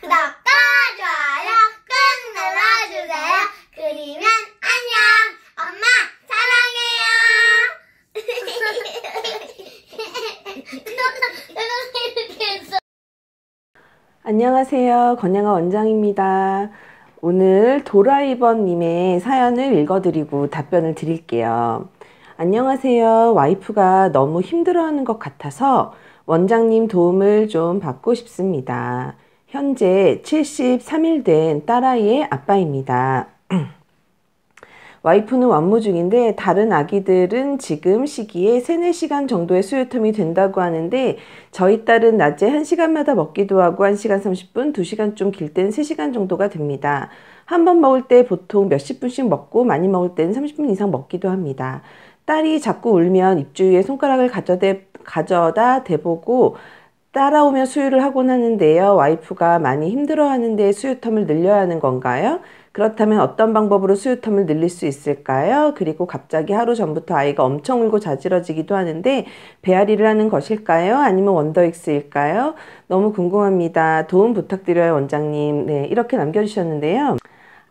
구독과 좋아요 꾹 눌러주세요. 그리면 안녕. 엄마 사랑해요. 안녕하세요. 권양아 원장입니다. 오늘 도라이버님의 사연을 읽어드리고 답변을 드릴게요. 안녕하세요. 와이프가 너무 힘들어하는 것 같아서 원장님 도움을 좀 받고 싶습니다. 현재 73일 된 딸아이의 아빠입니다. 와이프는 완무 중인데 다른 아기들은 지금 시기에 3, 4시간 정도의 수유텀이 된다고 하는데 저희 딸은 낮에 1시간마다 먹기도 하고 1시간 30분, 2시간 좀길땐 3시간 정도가 됩니다. 한 번 먹을 때 보통 몇십 분씩 먹고 많이 먹을 때는 30분 이상 먹기도 합니다. 딸이 자꾸 울면 입주위에 손가락을 가져다 대보고 따라오면 수유를 하곤 하는데요. 와이프가 많이 힘들어하는데 수유텀을 늘려야 하는 건가요? 그렇다면 어떤 방법으로 수유텀을 늘릴 수 있을까요? 그리고 갑자기 하루 전부터 아이가 엄청 울고 자지러지기도 하는데 배앓이를 하는 것일까요? 아니면 원더익스일까요? 너무 궁금합니다. 도움 부탁드려요, 원장님. 네, 이렇게 남겨주셨는데요.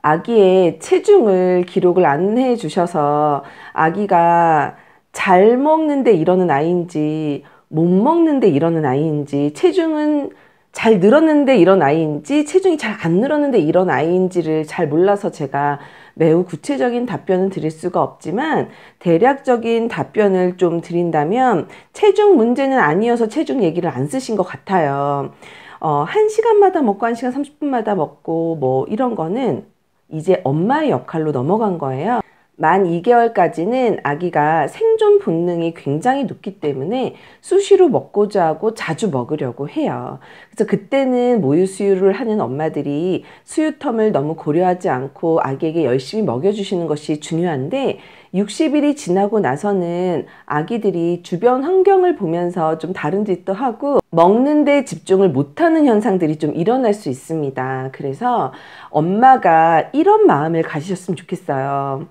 아기의 체중을 기록을 안해 주셔서 아기가 잘 먹는데 이러는 아이인지 못 먹는데 이러는 아이인지 체중은 잘 늘었는데 이런 아이인지 체중이 잘 안 늘었는데 이런 아이인지를 잘 몰라서 제가 매우 구체적인 답변은 드릴 수가 없지만 대략적인 답변을 좀 드린다면 체중 문제는 아니어서 체중 얘기를 안 쓰신 것 같아요. 어, 한 시간마다 먹고 한 시간 30분마다 먹고 뭐 이런 거는 이제 엄마의 역할로 넘어간 거예요. 만 2개월까지는 아기가 생존 본능이 굉장히 높기 때문에 수시로 먹고자 하고 자주 먹으려고 해요. 그래서 그때는 모유 수유를 하는 엄마들이 수유텀을 너무 고려하지 않고 아기에게 열심히 먹여주시는 것이 중요한데 60일이 지나고 나서는 아기들이 주변 환경을 보면서 좀 다른 짓도 하고 먹는데 집중을 못하는 현상들이 좀 일어날 수 있습니다. 그래서 엄마가 이런 마음을 가지셨으면 좋겠어요.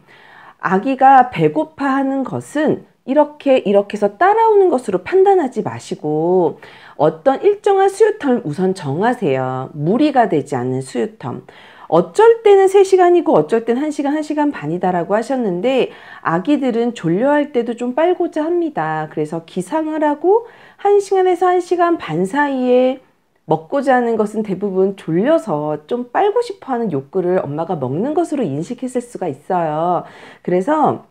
아기가 배고파하는 것은 이렇게 이렇게 해서 따라오는 것으로 판단하지 마시고 어떤 일정한 수유텀 우선 정하세요. 무리가 되지 않는 수유텀. 어쩔 때는 3시간이고 어쩔 때는 1시간, 1시간 반이다라고 하셨는데 아기들은 졸려할 때도 좀 빨고자 합니다. 그래서 기상을 하고 1시간에서 1시간 반 사이에 먹고자 하는 것은 대부분 졸려서 좀 빨고 싶어 하는 욕구를 엄마가 먹는 것으로 인식했을 수가 있어요. 그래서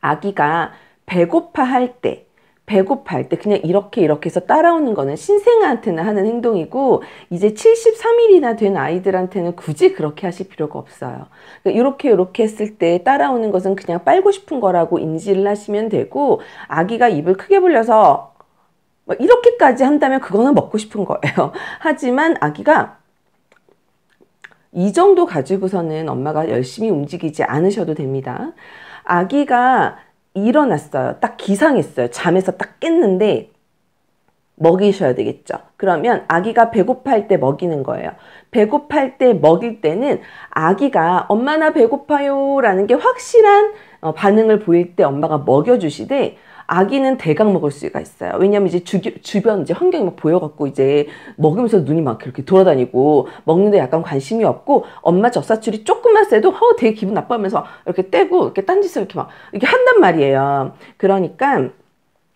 아기가 배고파 할 때, 배고파할 때 그냥 이렇게 이렇게 해서 따라오는 거는 신생아한테는 하는 행동이고 이제 73일이나 된 아이들한테는 굳이 그렇게 하실 필요가 없어요. 그러니까 이렇게 이렇게 했을 때 따라오는 것은 그냥 빨고 싶은 거라고 인지를 하시면 되고 아기가 입을 크게 벌려서 뭐 이렇게까지 한다면 그거는 먹고 싶은 거예요. 하지만 아기가 이 정도 가지고서는 엄마가 열심히 움직이지 않으셔도 됩니다. 아기가 일어났어요. 딱 기상했어요. 잠에서 딱 깼는데 먹이셔야 되겠죠. 그러면 아기가 배고파할 때 먹이는 거예요. 배고파할 때 먹일 때는 아기가 엄마 나 배고파요 라는 게 확실한 어, 반응을 보일 때 엄마가 먹여주시되 아기는 대강 먹을 수가 있어요. 왜냐면 이제 주, 주변 이제 환경이 막 보여갖고 이제 먹으면서 눈이 막 이렇게 돌아다니고 먹는데 약간 관심이 없고 엄마 젖사출이 조금만 쎄도허 되게 기분 나빠하면서 이렇게 떼고 이렇게 딴짓을 이렇게 막 이렇게 한단 말이에요. 그러니까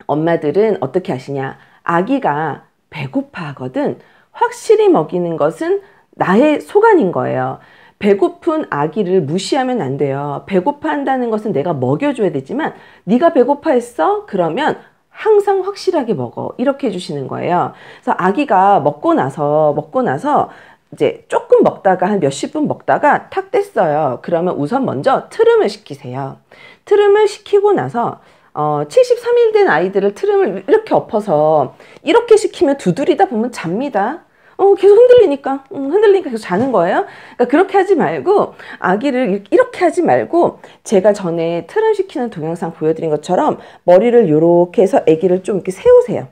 엄마들은 어떻게 하시냐? 아기가 배고파하거든 확실히 먹이는 것은 나의 소관인 거예요. 배고픈 아기를 무시하면 안 돼요. 배고파 한다는 것은 내가 먹여줘야 되지만 네가 배고파했어? 그러면 항상 확실하게 먹어. 이렇게 해주시는 거예요. 그래서 아기가 먹고 나서 먹고 나서 이제 조금 먹다가 한 몇십 분 먹다가 탁 뗐어요. 그러면 우선 먼저 트름을 시키세요. 트름을 시키고 나서 어, 73일 된 아이들을 트름을 이렇게 엎어서 이렇게 시키면 두드리다 보면 잡니다. 어, 계속 흔들리니까, 음, 흔들리니까 계속 자는 거예요. 그러니까 그렇게 하지 말고, 아기를 이렇게 하지 말고, 제가 전에 트름시키는 동영상 보여드린 것처럼, 머리를 요렇게 해서 아기를 좀 이렇게 세우세요.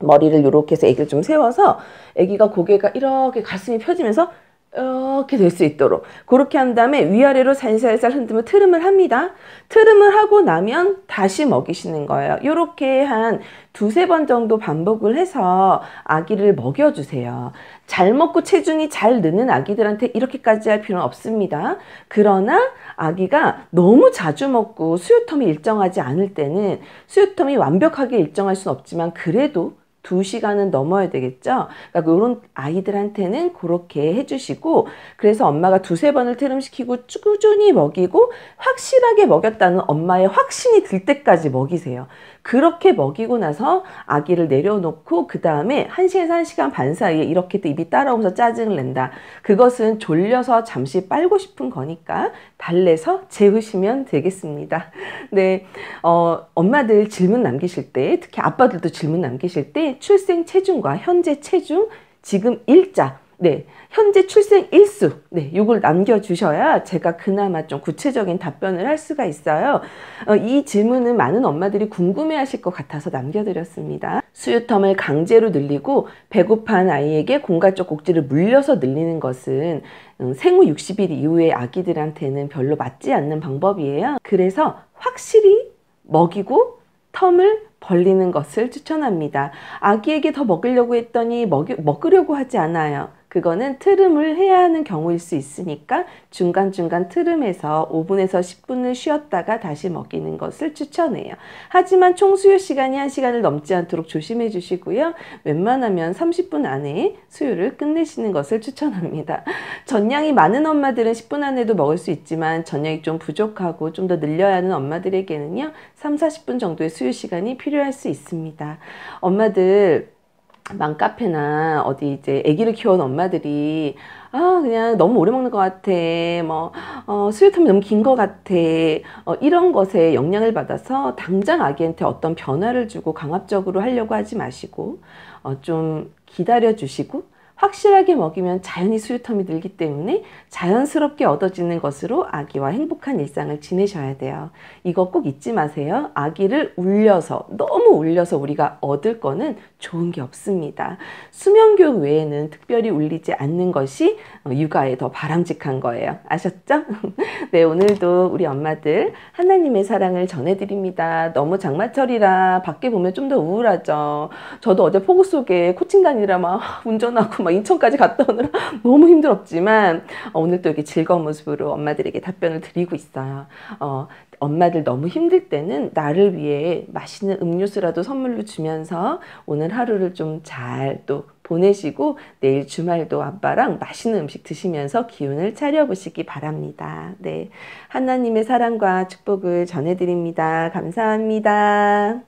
머리를 요렇게 해서 아기를 좀 세워서, 아기가 고개가 이렇게 가슴이 펴지면서, 이렇게 될 수 있도록 그렇게 한 다음에 위아래로 살살살 흔들면 트름을 합니다. 트름을 하고 나면 다시 먹이시는 거예요. 이렇게 한 두세 번 정도 반복을 해서 아기를 먹여주세요. 잘 먹고 체중이 잘 느는 아기들한테 이렇게까지 할 필요는 없습니다. 그러나 아기가 너무 자주 먹고 수유텀이 일정하지 않을 때는 수유텀이 완벽하게 일정할 수는 없지만 그래도 2시간은 넘어야 되겠죠. 그러니까 이런 아이들한테는 그렇게 해주시고 그래서 엄마가 두세 번을 퇴름시키고 꾸준히 먹이고 확실하게 먹였다는 엄마의 확신이 들 때까지 먹이세요. 그렇게 먹이고 나서 아기를 내려놓고 그 다음에 한시에서한시간반 간 사이에 이렇게 또 입이 따라오면서 짜증을 낸다. 그것은 졸려서 잠시 빨고 싶은 거니까 달래서 재우시면 되겠습니다. 네, 어, 엄마들 질문 남기실 때 특히 아빠들도 질문 남기실 때 출생 체중과 현재 체중 지금 일자 네, 현재 출생 일수, 네, 이걸 남겨주셔야 제가 그나마 좀 구체적인 답변을 할 수가 있어요. 어, 이 질문은 많은 엄마들이 궁금해 하실 것 같아서 남겨드렸습니다. 수유텀을 강제로 늘리고 배고픈 아이에게 공갈적 꼭지를 물려서 늘리는 것은 음, 생후 60일 이후의 아기들한테는 별로 맞지 않는 방법이에요. 그래서 확실히 먹이고 텀을 벌리는 것을 추천합니다. 아기에게 더 먹으려고 했더니 먹이, 먹으려고 하지 않아요. 그거는 트름을 해야 하는 경우일 수 있으니까 중간중간 트름에서 5분에서 10분을 쉬었다가 다시 먹이는 것을 추천해요. 하지만 총 수유 시간이 1시간을 넘지 않도록 조심해 주시고요. 웬만하면 30분 안에 수유를 끝내시는 것을 추천합니다. 전량이 많은 엄마들은 10분 안에도 먹을 수 있지만 전량이 좀 부족하고 좀 더 늘려야 하는 엄마들에게는요. 3, 40분 정도의 수유 시간이 필요할 수 있습니다. 엄마들 막카페나 어디 이제 아기를 키운 엄마들이 아 그냥 너무 오래 먹는 것 같아 뭐 어, 수유텀이 너무 긴 것 같아 어, 이런 것에 영향을 받아서 당장 아기한테 어떤 변화를 주고 강압적으로 하려고 하지 마시고 어, 좀 기다려 주시고 확실하게 먹이면 자연히 수유텀이 늘기 때문에 자연스럽게 얻어지는 것으로 아기와 행복한 일상을 지내셔야 돼요. 이거 꼭 잊지 마세요. 아기를 울려서 너무 울려서 우리가 얻을 거는 좋은 게 없습니다. 수면교육 외에는 특별히 울리지 않는 것이 어, 육아에 더 바람직한 거예요. 아셨죠? 네, 오늘도 우리 엄마들 하나님의 사랑을 전해드립니다. 너무 장마철이라 밖에 보면 좀 더 우울하죠. 저도 어제 폭우 속에 코칭 다니라 막 운전하고 막뭐 인천까지 갔다 오느라 너무 힘들었지만 어, 오늘 또 이렇게 즐거운 모습으로 엄마들에게 답변을 드리고 있어요. 어, 엄마들 너무 힘들 때는 나를 위해 맛있는 음료수라도 선물로 주면서 오늘 하루를 좀 잘 또 보내시고 내일 주말도 아빠랑 맛있는 음식 드시면서 기운을 차려보시기 바랍니다. 네. 하나님의 사랑과 축복을 전해드립니다. 감사합니다.